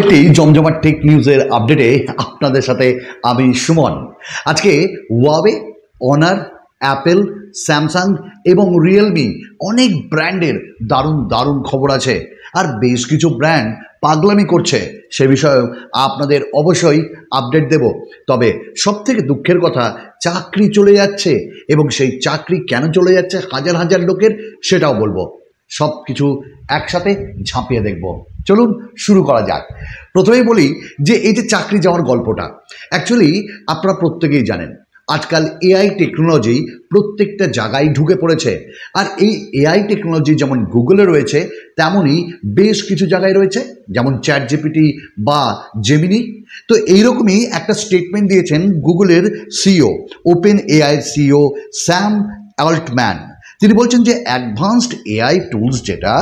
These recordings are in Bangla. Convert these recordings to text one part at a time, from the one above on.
একটি জমজমাট টেক নিউজের আপডেটে আপনাদের সাথে আমি সুমন আজকে ওয়াবে অনার অ্যাপেল স্যামসাং এবং রিয়েলমি অনেক ব্র্যান্ডের দারুণ দারুণ খবর আছে আর বেশ কিছু ব্র্যান্ড পাগলামি করছে সে বিষয়েও আপনাদের অবশ্যই আপডেট দেব তবে সবথেকে দুঃখের কথা চাকরি চলে যাচ্ছে এবং সেই চাকরি কেন চলে যাচ্ছে হাজার হাজার লোকের সেটাও বলবো সব কিছু একসাথে ঝাঁপিয়ে দেখব চলুন শুরু করা যাক প্রথমেই বলি যে এই যে চাকরি যাওয়ার গল্পটা অ্যাকচুয়ালি আপনারা প্রত্যেকেই জানেন আজকাল এআই টেকনোলজি প্রত্যেকটা জায়গায় ঢুকে পড়েছে আর এই এআই টেকনোলজি যেমন গুগলে রয়েছে তেমনই বেশ কিছু জায়গায় রয়েছে যেমন চ্যাট জিপিটি বা জেমিনি তো এইরকমই একটা স্টেটমেন্ট দিয়েছেন গুগলের CEO Open AI CEO Sam Altman তিনি বলছেন যে অ্যাডভান্সড এআই টুলস যেটা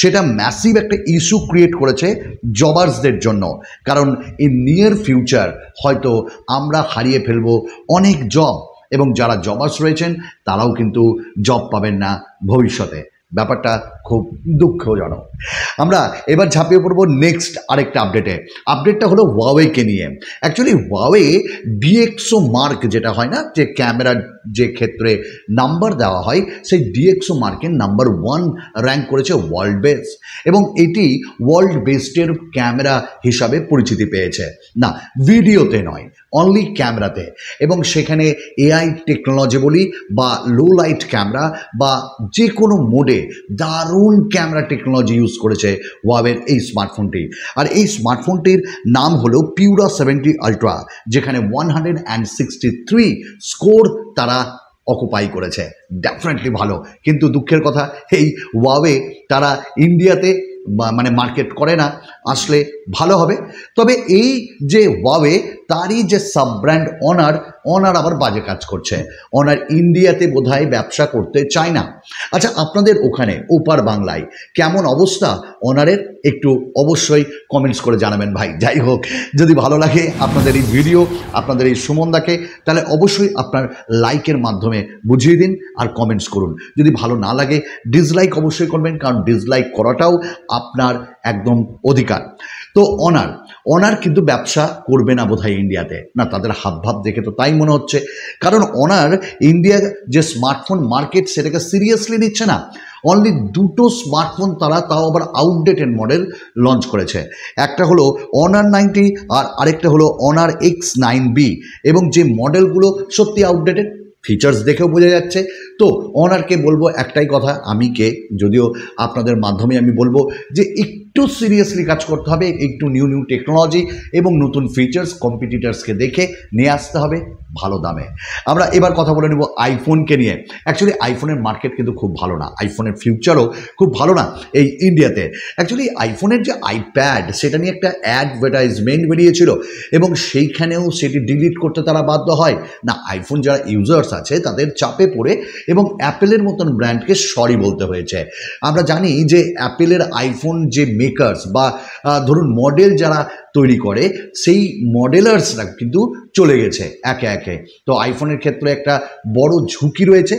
সেটা ম্যাসিভ একটা ইস্যু ক্রিয়েট করেছে জবার্সদের জন্য কারণ ইন নিয়ার ফিউচার হয়তো আমরা হারিয়ে ফেলব অনেক জব এবং যারা জবার্স রয়েছেন তারাও কিন্তু জব পাবেন না ভবিষ্যতে ব্যাপারটা খুব দুঃখজনক আমরা এবার ঝাঁপিয়ে পড়বো নেক্সট আরেকটা আপডেটে আপডেটটা হলো ওয়াওয়েকে নিয়ে অ্যাকচুয়ালি ওয়াওয়ে ডিএক্সো মার্ক যেটা হয় না যে ক্যামেরার যে ক্ষেত্রে নাম্বার দেওয়া হয় সেই ডিএক্সো মার্কের নাম্বার ওয়ান র্যাঙ্ক করেছে ওয়ার্ল্ড বেস্ট এবং এটি ওয়ার্ল্ড বেস্টের ক্যামেরা হিসাবে পরিচিতি পেয়েছে না ভিডিওতে নয় অনলি ক্যামেরাতে এবং সেখানে এআই টেকনোলজি বলি বা লো লাইট ক্যামেরা বা যে কোনো মোডে দারুণ ক্যামেরা টেকনোলজি ইউজ করেছে ওয়াবের এই স্মার্টফোনটি আর এই স্মার্টফোনটির নাম হলো পিউরা সেভেন্টি আলট্রা যেখানে one hundred and sixty three score তারা অকুপাই করেছে ডেফিনেটলি ভালো কিন্তু দুঃখের কথা এই ওয়াবে তারা ইন্ডিয়াতে মানে মার্কেট করে না আসলে ভালো হবে তবে এই যে ওয়াওয়ে তারই যে সাব ব্র্যান্ড অনার অনার আবার বাজে কাজ করছে অনার ইন্ডিয়াতে বোধহয় ব্যবসা করতে চায় না আচ্ছা আপনাদের ওখানে ওপার বাংলায় কেমন অবস্থা অনারের একটু অবশ্যই কমেন্টস করে জানাবেন ভাই যাই হোক যদি ভালো লাগে আপনাদের এই ভিডিও আপনাদের এই সুমনদাকে তাহলে অবশ্যই আপনার লাইকের মাধ্যমে বুঝিয়ে দিন আর কমেন্টস করুন যদি ভালো না লাগে ডিসলাইক অবশ্যই করবেন কারণ ডিসলাইক করাটাও আপনার একদম অধিকার তো অনার অনার কিন্তু ব্যবসা করবে না বোধহয় ইন্ডিয়াতে না তাদের হাবভাব দেখে তো তাই মনে হচ্ছে কারণ অনার ইন্ডিয়া যে স্মার্টফোন মার্কেট সেটাকে সিরিয়াসলি নিচ্ছে না অনলি দুটো স্মার্টফোন তারা তাও আবার আউটডেটেড মডেল লঞ্চ করেছে একটা হলো অনার নাইনটি আর আরেকটা হলো অনার এক্স নাইন বি এবং যে মডেলগুলো সত্যি আউটডেটেড ফিচার্স দেখেও বোঝা যাচ্ছে তো অনারকে বলবো একটাই কথা আমি কে যদিও আপনাদের মাধ্যমে আমি বলবো যে একটু একটু সিরিয়াসলি কাজ করতে হবে একটু নিউ নিউ টেকনোলজি এবং নতুন ফিচার্স কম্পিটিটার্সকে দেখে নিয়ে আসতে হবে ভালো দামে আমরা এবার কথা বলে নেব আইফোনকে নিয়ে অ্যাকচুয়ালি আইফোনের মার্কেট কিন্তু খুব ভালো না আইফোনের ফিউচারও খুব ভালো না এই ইন্ডিয়াতে অ্যাকচুয়ালি আইফোনের যে আইপ্যাড সেটা নিয়ে একটা অ্যাডভার্টাইজমেন্ট বেরিয়েছিল এবং সেইখানেও সেটি ডিলিট করতে তারা বাধ্য হয় না আইফোন যারা ইউজার্স আছে তাদের চাপে পড়ে এবং অ্যাপেলের মতন ব্র্যান্ডকে সরি বলতে হয়েছে আমরা জানি যে অ্যাপেলের আইফোন যে মেকার্স বা ধরুন মডেল যারা তৈরি করে সেই মডেলার্সরা কিন্তু চলে গেছে একে একে তো আইফোনের ক্ষেত্রে একটা বড় ঝুঁকি রয়েছে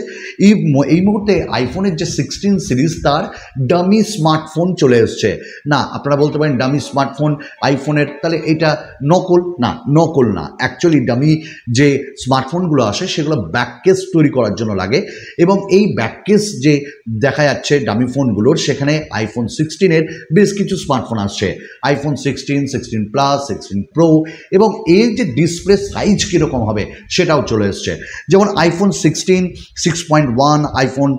এই এই মুহূর্তে আইফোনের যে সিক্সটিন সিরিজ তার ডামি স্মার্টফোন চলে এসছে না আপনারা বলতে পারেন ডামি স্মার্টফোন আইফোনের তাহলে এটা নকল না নকল না অ্যাকচুয়ালি ডামি যে স্মার্টফোনগুলো আসে সেগুলো ব্যাককেস তৈরি করার জন্য লাগে এবং এই ব্যাককেস যে দেখা যাচ্ছে ডামি ফোনগুলোর সেখানে আইফোন সিক্সটিনের বেশ কিছু স্মার্টফোন আসছে iPhone sixteen sixteen sixteen plus sixteen pro এবং এর যে ডিসপ্লে সাইজ কীরকম হবে সেটাও চলে এসছে যেমন iPhone sixteen six point one iPhone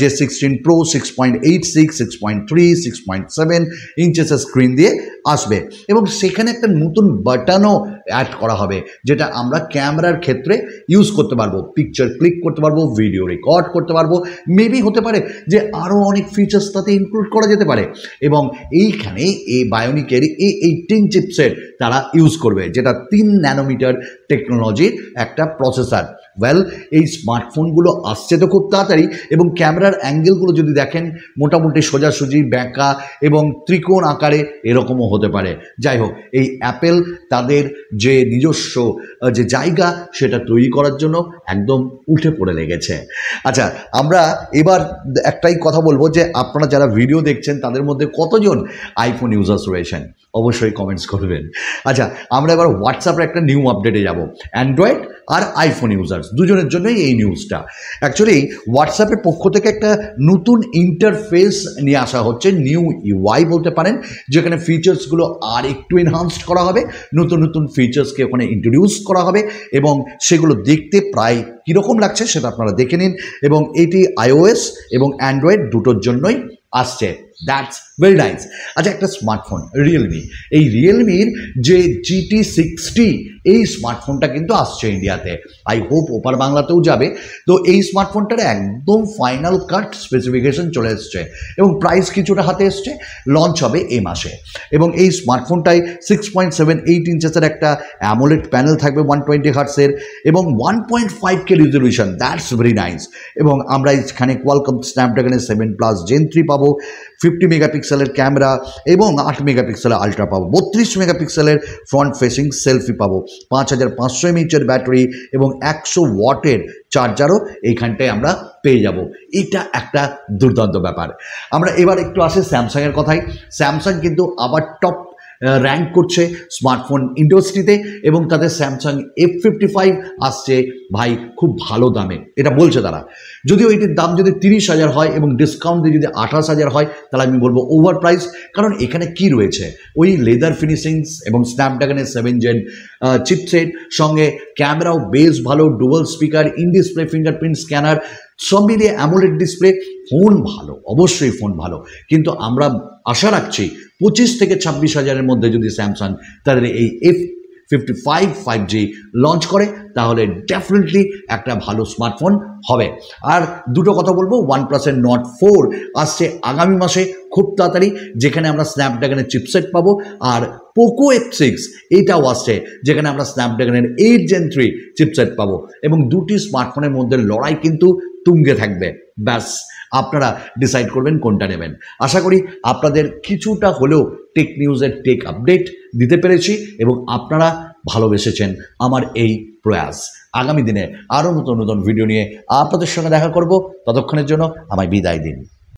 যে sixteen pro six point eight six six point three six point seven ইঞ্চেসের স্ক্রিন দিয়ে আসবে এবং সেখানে একটা নতুন বাটনও অ্যাড করা হবে যেটা আমরা ক্যামেরার ক্ষেত্রে ইউজ করতে পারবো পিকচার ক্লিক করতে পারবো ভিডিও রেকর্ড করতে পারবো মেবি হতে পারে যে আরও অনেক ফিচার্স তাতে ইনক্লুড করা যেতে পারে এবং এইখানে এই বায়োনিকের এ এইটিন যে chipset তারা ইউজ করবে যেটা তিন ন্যানোমিটার টেকনোলজির একটা প্রসেসার ওয়েল এই স্মার্টফোনগুলো আসছে তো খুব তাড়াতাড়ি এবং ক্যামেরার অ্যাঙ্গেলগুলো যদি দেখেন মোটামুটি সোজাসুজি ব্যাঁকা এবং ত্রিকোণ আকারে এরকমও হতে পারে যাই হোক এই অ্যাপেল তাদের যে নিজস্ব যে জায়গা সেটা তৈরি করার জন্য একদম উঠে পড়ে লেগেছে আচ্ছা আমরা এবার একটাই কথা বলবো যে আপনারা যারা ভিডিও দেখছেন তাদের মধ্যে কতজন আইফোন ইউজার্স রয়েছেন অবশ্যই কমেন্টস করবেন আচ্ছা আমরা এবার হোয়াটসঅ্যাপের একটা নিউ আপডেটে যাব অ্যান্ড্রয়েড আর আইফোন ইউজার্স দুজনের জন্যই এই নিউজটা অ্যাকচুয়ালি হোয়াটসঅ্যাপের পক্ষ থেকে একটা নতুন ইন্টারফেস নিয়ে আসা হচ্ছে নিউ ইউআই বলতে পারেন যেখানে ফিচার্সগুলো আর একটু এনহান্সড করা হবে নতুন নতুন ফিচার্সকে ওখানে ইন্ট্রোডিউস করা হবে এবং সেগুলো দেখতে প্রায় কীরকম লাগছে সেটা আপনারা দেখে নিন এবং এটি আইওএস এবং অ্যান্ড্রয়েড দুটোর জন্যই আসছে দ্যাটস ভেরি নাইস আচ্ছা একটা স্মার্টফোন রিয়েলমি এই রিয়েলমির যে জিটি সিক্সটি এই স্মার্টফোনটা কিন্তু আসছে ইন্ডিয়াতে আই হোপ ওপার বাংলাতেও যাবে তো এই স্মার্টফোনটার একদম ফাইনাল কাট স্পেসিফিকেশন চলে এসছে এবং প্রাইস কিছুটা হাতে এসছে লঞ্চ হবে এই মাসে এবং এই স্মার্টফোনটায় সিক্স পয়েন্ট সেভেন এইট ইঞ্চেসের একটা অ্যামোলেড প্যানেল থাকবে ওয়ান টোয়েন্টি হার্টসের এবং one point five K resolution that's very nice এবং আমরা এখানে কোয়ালকম স্ন্যাপড্রাগনের সেভেন প্লাস জেন থ্রি পাবো ফিফটি মেগাপিক্সেলের ক্যামেরা এবং আট মেগাপিক্সেলের আলট্রা পাবো বত্রিশ মেগাপিক্সেলের ফ্রন্ট ফেসিং সেলফি পাবো পাঁচ হাজার পাঁচশো এমএইচের ব্যাটারি এবং একশো ওয়াটের চার্জারও এইখানটায় আমরা পেয়ে যাব এটা একটা দুর্দান্ত ব্যাপার আমরা এবার একটু আসি স্যামসাংয়ের কথাই স্যামসাং কিন্তু আবার টপ র্যাঙ্ক করছে স্মার্টফোন ইন্ডাস্ট্রিতে এবং তাদের স্যামসাং এফ ফিফটি ফাইভ আসছে ভাই খুব ভালো দামে এটা বলছে তারা যদিও এটির দাম যদি তিরিশ হাজার হয় এবং ডিসকাউন্ট দিয়ে যদি আঠাশ হাজার হয় তাহলে আমি বলবো ওভার প্রাইস কারণ এখানে কি রয়েছে ওই লেদার ফিনিশিংস এবং স্ন্যাপড্রাগনের সেভেন জেন চিপসেট সঙ্গে ক্যামেরাও বেশ ভালো dual speaker in display fingerprint scanner সব মিলিয়ে অ্যামোলেড ডিসপ্লে ফোন ভালো অবশ্যই ফোন ভালো কিন্তু আমরা আশা রাখছি পঁচিশ থেকে ছাব্বিশ হাজারের মধ্যে যদি স্যামসাং তাদের এই F fifty five five G launch করে তাহলে ডেফিনেটলি একটা ভালো স্মার্টফোন হবে আর দুটো কথা বলবো ওয়ান প্লাসের নট ফোর আসছে আগামী মাসে খুব তাড়াতাড়ি যেখানে আমরা স্ন্যাপড্রাগনের চিপসেট পাবো আর পোকো এফ সিক্স এইটাও আসছে যেখানে আমরা স্ন্যাপড্রাগনের এইট জেন থ্রি চিপসেট পাবো এবং দুটি স্মার্টফোনের মধ্যে লড়াই কিন্তু তুঙ্গে থাকবে ব্যাস আপনারা ডিসাইড করবেন কোনটা নেবেন আশা করি আপনাদের কিছুটা হলেও টেক নিউজের টেক আপডেট দিতে পেরেছি এবং আপনারা ভালোবেসেছেন আমার এই প্রয়াস আগামী দিনে আরও নতুন নতুন ভিডিও নিয়ে আপনাদের সঙ্গে দেখা করব ততক্ষণের জন্য আমায় বিদায় দিন